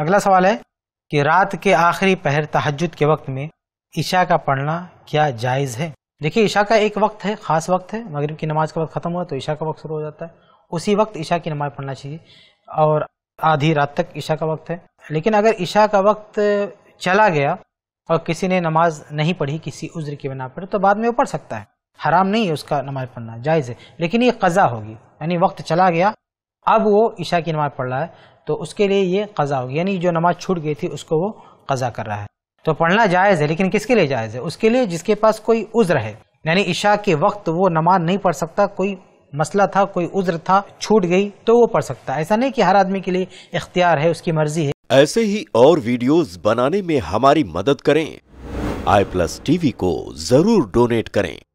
अगला सवाल है कि रात के आखिरी पहर तहजद के वक्त में ईशा का पढ़ना क्या जायज़ है देखिए ईशा का एक वक्त है ख़ास वक्त है मगरब की नमाज़ का वक्त ख़त्म हुआ तो ईशा का वक्त शुरू हो जाता है उसी वक्त ईशा की नमाज़ पढ़ना चाहिए और आधी रात तक ईशा का वक्त है लेकिन अगर ईशा का वक्त चला गया और किसी ने नमाज नहीं पढ़ी किसी उज्र की बना पर तो बाद में वो पढ़ सकता है हराम नहीं है उसका नमाज पढ़ना जायज़ है लेकिन ये कज़ा होगी यानी वक्त चला गया अब वो ईशा की नमाज़ पढ़ रहा है तो उसके लिए ये कज़ा होगी यानी जो नमाज छूट गई थी उसको वो कज़ा कर रहा है तो पढ़ना जायज़ है लेकिन किसके लिए जायज़ है उसके लिए जिसके पास कोई उज्र है यानी इशा के वक्त वो नमाज नहीं पढ़ सकता कोई मसला था कोई उज्र था छूट गई तो वो पढ़ सकता ऐसा नहीं कि हर आदमी के लिए इख्तियार है उसकी मर्जी है ऐसे ही और वीडियोस बनाने में हमारी मदद करें आई प्लस टीवी को जरूर डोनेट करें